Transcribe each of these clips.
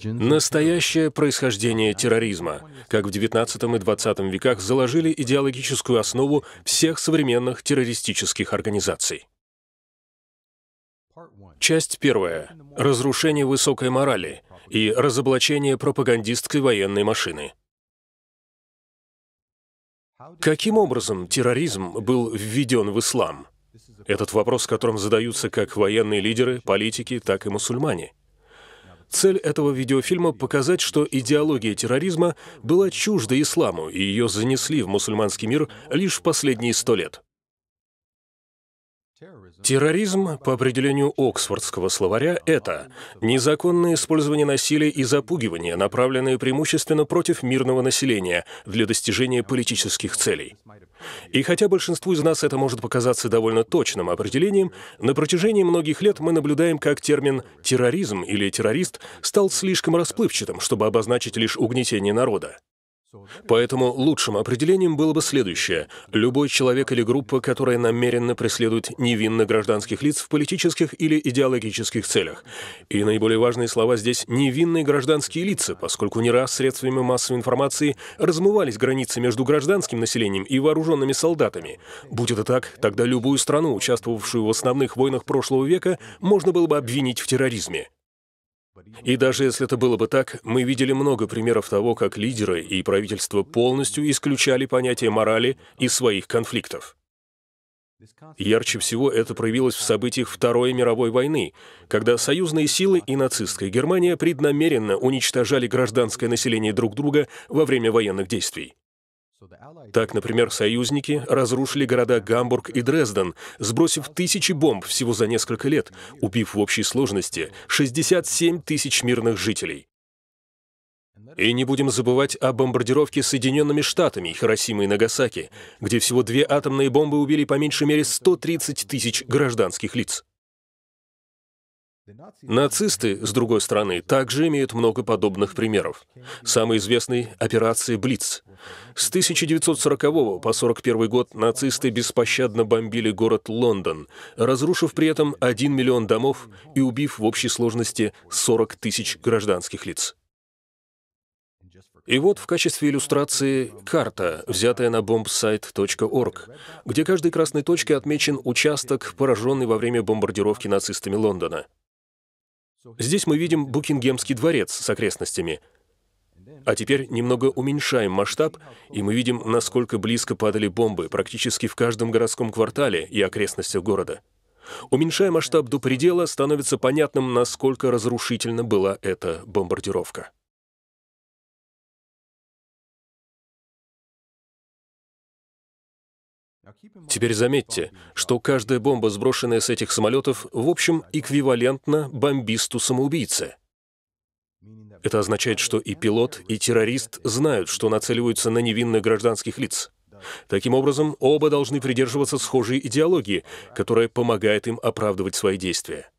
Настоящее происхождение терроризма, как в XIX и XX веках заложили идеологическую основу всех современных террористических организаций. Часть первая. Разрушение высокой морали, и разоблачение пропагандистской военной машины. Каким образом терроризм был введен в ислам? Этот вопрос, которым задаются как военные лидеры, политики, так и мусульмане. Цель этого видеофильма — показать, что идеология терроризма была чужда исламу, и ее занесли в мусульманский мир лишь в последние сто лет. Терроризм, по определению Оксфордского словаря, это незаконное использование насилия и запугивания, направленное преимущественно против мирного населения для достижения политических целей. И хотя большинству из нас это может показаться довольно точным определением, на протяжении многих лет мы наблюдаем, как термин «терроризм» или «террорист» стал слишком расплывчатым, чтобы обозначить лишь угнетение народа. Поэтому лучшим определением было бы следующее. Любой человек или группа, которая намеренно преследует невинно гражданских лиц в политических или идеологических целях. И наиболее важные слова здесь «невинные гражданские лица», поскольку не раз средствами массовой информации размывались границы между гражданским населением и вооруженными солдатами. Будет это так, тогда любую страну, участвовавшую в основных войнах прошлого века, можно было бы обвинить в терроризме. И даже если это было бы так, мы видели много примеров того, как лидеры и правительство полностью исключали понятие морали из своих конфликтов. Ярче всего это проявилось в событиях Второй мировой войны, когда союзные силы и нацистская Германия преднамеренно уничтожали гражданское население друг друга во время военных действий. Так, например, союзники разрушили города Гамбург и Дрезден, сбросив тысячи бомб всего за несколько лет, убив в общей сложности 67 тысяч мирных жителей. И не будем забывать о бомбардировке Соединенными Штатами Хиросимы и Нагасаки, где всего две атомные бомбы убили по меньшей мере 130 тысяч гражданских лиц. Нацисты, с другой стороны, также имеют много подобных примеров. Самый известный — операция «Блиц». С 1940 по 1941 год нацисты беспощадно бомбили город Лондон, разрушив при этом 1 миллион домов и убив в общей сложности 40 тысяч гражданских лиц. И вот в качестве иллюстрации карта, взятая на bombsite.org, где каждой красной точкой отмечен участок, пораженный во время бомбардировки нацистами Лондона. Здесь мы видим Букингемский дворец с окрестностями. А теперь немного уменьшаем масштаб, и мы видим, насколько близко падали бомбы практически в каждом городском квартале и окрестностях города. Уменьшая масштаб до предела, становится понятным, насколько разрушительна была эта бомбардировка. Теперь заметьте, что каждая бомба, сброшенная с этих самолетов, в общем, эквивалентна бомбисту-самоубийце. Это означает, что и пилот, и террорист знают, что нацеливаются на невинных гражданских лиц. Таким образом, оба должны придерживаться схожей идеологии, которая помогает им оправдывать свои действия.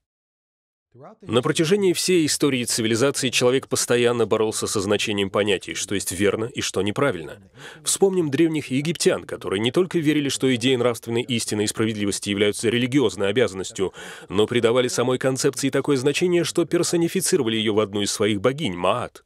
На протяжении всей истории цивилизации человек постоянно боролся со значением понятий, что есть верно и что неправильно. Вспомним древних египтян, которые не только верили, что идеи нравственной истины и справедливости являются религиозной обязанностью, но придавали самой концепции такое значение, что персонифицировали ее в одну из своих богинь – Маат.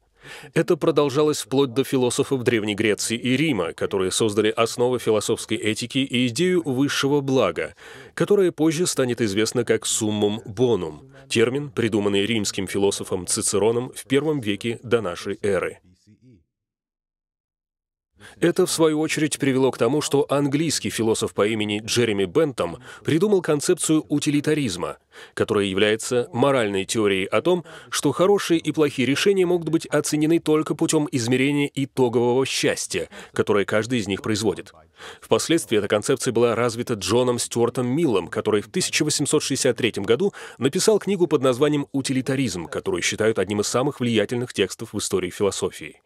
Это продолжалось вплоть до философов Древней Греции и Рима, которые создали основы философской этики и идею высшего блага, которая позже станет известна как «суммум бонум» — термин, придуманный римским философом Цицероном в первом веке до нашей эры. Это, в свою очередь, привело к тому, что английский философ по имени Джереми Бентом придумал концепцию утилитаризма, которая является моральной теорией о том, что хорошие и плохие решения могут быть оценены только путем измерения итогового счастья, которое каждый из них производит. Впоследствии эта концепция была развита Джоном Стюартом Миллом, который в 1863 году написал книгу под названием «Утилитаризм», которую считают одним из самых влиятельных текстов в истории философии.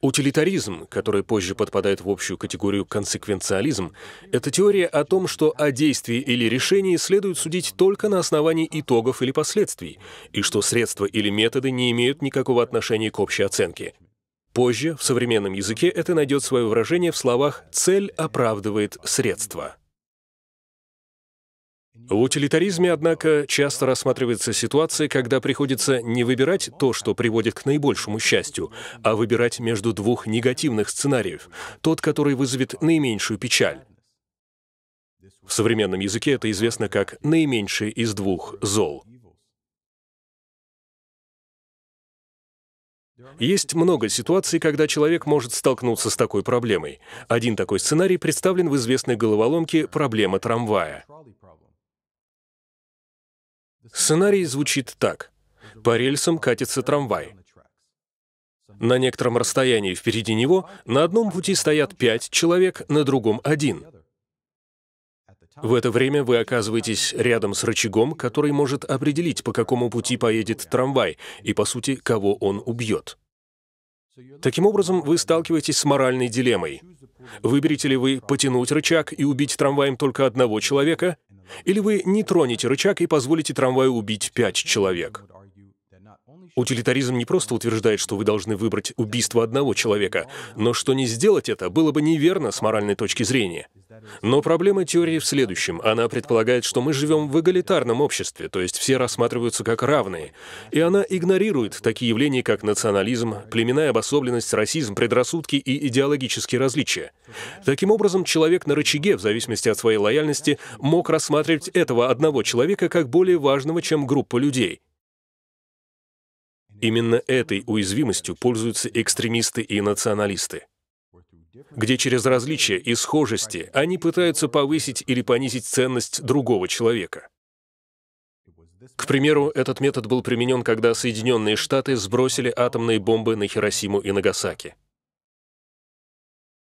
Утилитаризм, который позже подпадает в общую категорию консеквенциализм, это теория о том, что о действии или решении следует судить только на основании итогов или последствий, и что средства или методы не имеют никакого отношения к общей оценке. Позже в современном языке это найдет свое выражение в словах «цель оправдывает средства». В утилитаризме, однако, часто рассматривается ситуация, когда приходится не выбирать то, что приводит к наибольшему счастью, а выбирать между двух негативных сценариев, тот, который вызовет наименьшую печаль. В современном языке это известно как «наименьшее из двух зол». Есть много ситуаций, когда человек может столкнуться с такой проблемой. Один такой сценарий представлен в известной головоломке «Проблема трамвая». Сценарий звучит так. По рельсам катится трамвай. На некотором расстоянии впереди него на одном пути стоят пять человек, на другом — один. В это время вы оказываетесь рядом с рычагом, который может определить, по какому пути поедет трамвай и, по сути, кого он убьет. Таким образом, вы сталкиваетесь с моральной дилеммой. Выберете ли вы потянуть рычаг и убить трамваем только одного человека, или вы не тронете рычаг и позволите трамваю убить пять человек? Утилитаризм не просто утверждает, что вы должны выбрать убийство одного человека, но что не сделать это было бы неверно с моральной точки зрения. Но проблема теории в следующем. Она предполагает, что мы живем в эгалитарном обществе, то есть все рассматриваются как равные. И она игнорирует такие явления, как национализм, племенная обособленность, расизм, предрассудки и идеологические различия. Таким образом, человек на рычаге, в зависимости от своей лояльности, мог рассматривать этого одного человека как более важного, чем группа людей. Именно этой уязвимостью пользуются экстремисты и националисты где через различия и схожести они пытаются повысить или понизить ценность другого человека. К примеру, этот метод был применен, когда Соединенные Штаты сбросили атомные бомбы на Хиросиму и Нагасаки.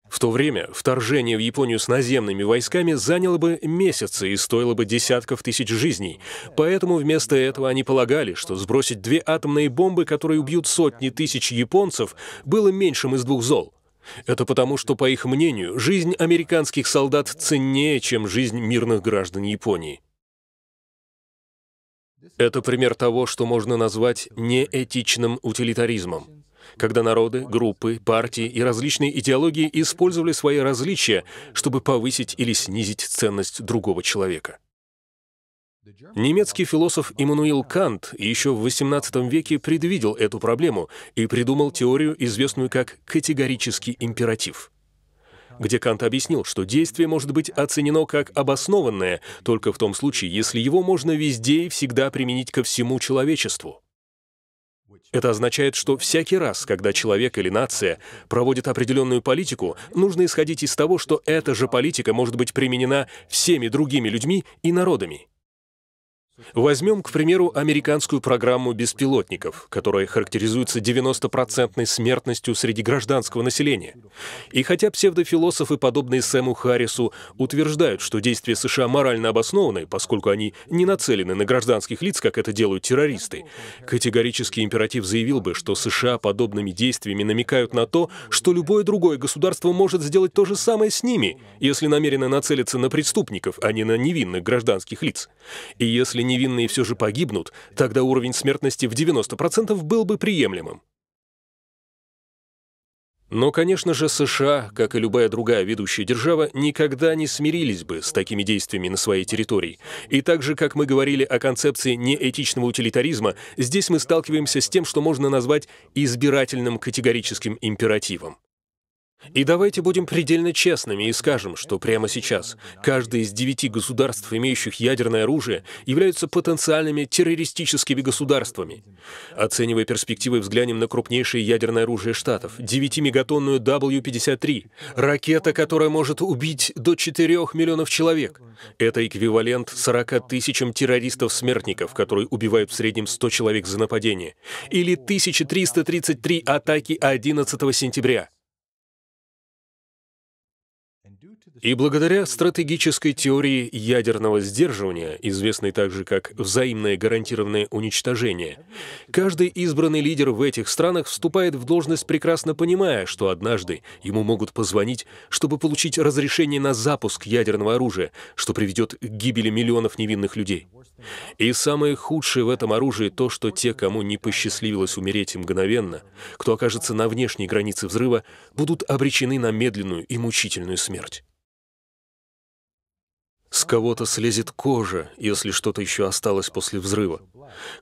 В то время вторжение в Японию с наземными войсками заняло бы месяцы и стоило бы десятков тысяч жизней. Поэтому вместо этого они полагали, что сбросить две атомные бомбы, которые убьют сотни тысяч японцев, было меньшим из двух зол — это потому, что, по их мнению, жизнь американских солдат ценнее, чем жизнь мирных граждан Японии. Это пример того, что можно назвать неэтичным утилитаризмом, когда народы, группы, партии и различные идеологии использовали свои различия, чтобы повысить или снизить ценность другого человека. Немецкий философ Иммануил Кант еще в XVIII веке предвидел эту проблему и придумал теорию, известную как категорический императив, где Кант объяснил, что действие может быть оценено как обоснованное только в том случае, если его можно везде и всегда применить ко всему человечеству. Это означает, что всякий раз, когда человек или нация проводит определенную политику, нужно исходить из того, что эта же политика может быть применена всеми другими людьми и народами – Возьмем, к примеру, американскую программу беспилотников, которая характеризуется 90-процентной смертностью среди гражданского населения. И хотя псевдофилософы, подобные Сэму Харрису, утверждают, что действия США морально обоснованы, поскольку они не нацелены на гражданских лиц, как это делают террористы, категорический императив заявил бы, что США подобными действиями намекают на то, что любое другое государство может сделать то же самое с ними, если намерено нацелиться на преступников, а не на невинных гражданских лиц. И если невинные все же погибнут, тогда уровень смертности в 90% был бы приемлемым. Но, конечно же, США, как и любая другая ведущая держава, никогда не смирились бы с такими действиями на своей территории. И так же, как мы говорили о концепции неэтичного утилитаризма, здесь мы сталкиваемся с тем, что можно назвать избирательным категорическим императивом. И давайте будем предельно честными и скажем, что прямо сейчас каждое из девяти государств, имеющих ядерное оружие, являются потенциальными террористическими государствами. Оценивая перспективы, взглянем на крупнейшее ядерное оружие Штатов — 9-мегатонную W-53, ракета, которая может убить до 4 миллионов человек. Это эквивалент 40 тысячам террористов-смертников, которые убивают в среднем 100 человек за нападение, или 1333 атаки 11 сентября — И благодаря стратегической теории ядерного сдерживания, известной также как взаимное гарантированное уничтожение, каждый избранный лидер в этих странах вступает в должность, прекрасно понимая, что однажды ему могут позвонить, чтобы получить разрешение на запуск ядерного оружия, что приведет к гибели миллионов невинных людей. И самое худшее в этом оружии то, что те, кому не посчастливилось умереть мгновенно, кто окажется на внешней границе взрыва, будут обречены на медленную и мучительную смерть. С кого-то слезет кожа, если что-то еще осталось после взрыва.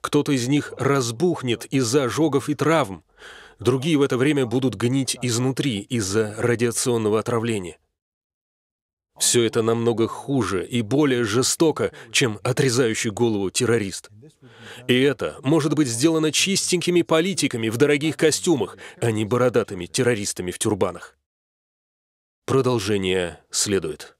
Кто-то из них разбухнет из-за ожогов и травм. Другие в это время будут гнить изнутри из-за радиационного отравления. Все это намного хуже и более жестоко, чем отрезающий голову террорист. И это может быть сделано чистенькими политиками в дорогих костюмах, а не бородатыми террористами в тюрбанах. Продолжение следует.